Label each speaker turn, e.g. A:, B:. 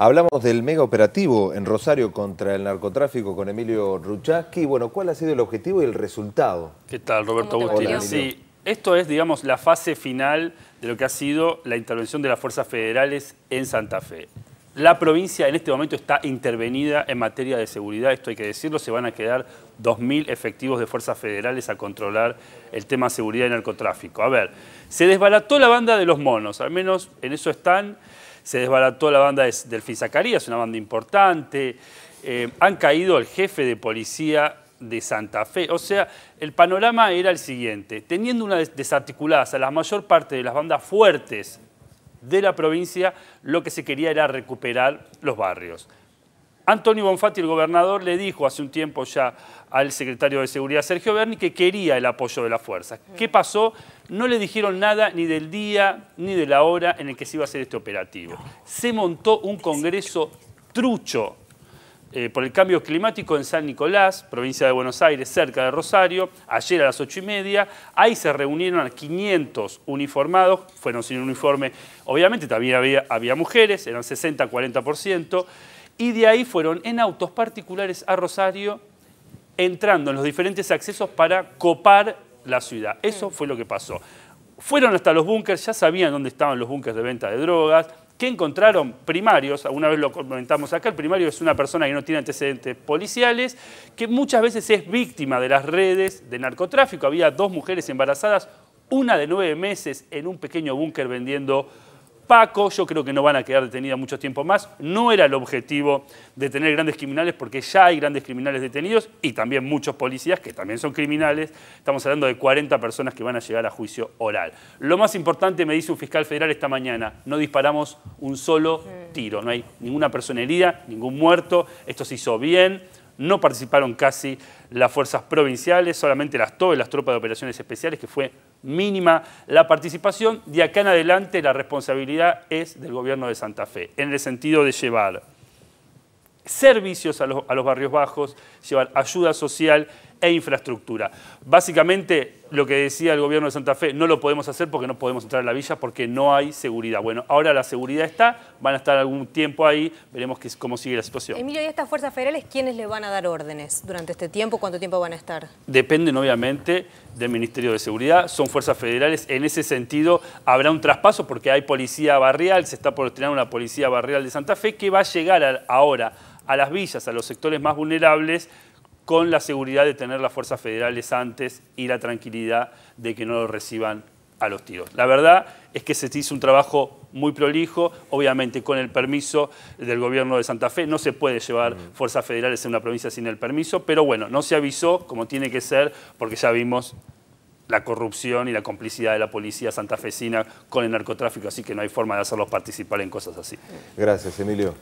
A: Hablamos del mega operativo en Rosario contra el narcotráfico con Emilio Ruchaski. Bueno, ¿cuál ha sido el objetivo y el resultado? ¿Qué tal, Roberto Agustín? Sí, esto es, digamos, la fase final de lo que ha sido la intervención de las fuerzas federales en Santa Fe. La provincia en este momento está intervenida en materia de seguridad, esto hay que decirlo, se van a quedar 2.000 efectivos de fuerzas federales a controlar el tema seguridad y narcotráfico. A ver, se desbarató la banda de los monos, al menos en eso están se desbarató la banda del Delfín Zacarías, una banda importante, eh, han caído el jefe de policía de Santa Fe. O sea, el panorama era el siguiente, teniendo una desarticulada, a la mayor parte de las bandas fuertes de la provincia, lo que se quería era recuperar los barrios. Antonio Bonfatti, el gobernador, le dijo hace un tiempo ya al secretario de Seguridad, Sergio Berni, que quería el apoyo de las fuerzas. ¿Qué mm. pasó? No le dijeron nada ni del día ni de la hora en el que se iba a hacer este operativo. Se montó un congreso trucho eh, por el cambio climático en San Nicolás, provincia de Buenos Aires, cerca de Rosario, ayer a las ocho y media. Ahí se reunieron a 500 uniformados, fueron sin uniforme, obviamente también había, había mujeres, eran 60-40% y de ahí fueron en autos particulares a Rosario, entrando en los diferentes accesos para copar la ciudad. Eso mm. fue lo que pasó. Fueron hasta los búnkers, ya sabían dónde estaban los búnkers de venta de drogas, que encontraron primarios, alguna vez lo comentamos acá, el primario es una persona que no tiene antecedentes policiales, que muchas veces es víctima de las redes de narcotráfico. Había dos mujeres embarazadas, una de nueve meses en un pequeño búnker vendiendo Paco, yo creo que no van a quedar detenidas mucho tiempo más. No era el objetivo de tener grandes criminales porque ya hay grandes criminales detenidos y también muchos policías que también son criminales. Estamos hablando de 40 personas que van a llegar a juicio oral. Lo más importante, me dice un fiscal federal esta mañana, no disparamos un solo tiro, no hay ninguna persona herida, ningún muerto, esto se hizo bien no participaron casi las fuerzas provinciales, solamente las TOE, las tropas de operaciones especiales, que fue mínima la participación. De acá en adelante la responsabilidad es del gobierno de Santa Fe, en el sentido de llevar servicios a los, a los barrios bajos, llevar ayuda social e infraestructura. Básicamente, lo que decía el gobierno de Santa Fe, no lo podemos hacer porque no podemos entrar a la villa porque no hay seguridad. Bueno, ahora la seguridad está, van a estar algún tiempo ahí, veremos cómo sigue la situación. Emilio, ¿y estas fuerzas federales quiénes le van a dar órdenes durante este tiempo? ¿Cuánto tiempo van a estar? Dependen, obviamente, del Ministerio de Seguridad, son fuerzas federales. En ese sentido, habrá un traspaso porque hay policía barrial, se está por estrenar una policía barrial de Santa Fe que va a llegar ahora a las villas, a los sectores más vulnerables, con la seguridad de tener las fuerzas federales antes y la tranquilidad de que no lo reciban a los tiros. La verdad es que se hizo un trabajo muy prolijo, obviamente con el permiso del gobierno de Santa Fe, no se puede llevar fuerzas federales en una provincia sin el permiso, pero bueno, no se avisó como tiene que ser, porque ya vimos la corrupción y la complicidad de la policía santafesina con el narcotráfico, así que no hay forma de hacerlos participar en cosas así. Gracias, Emilio.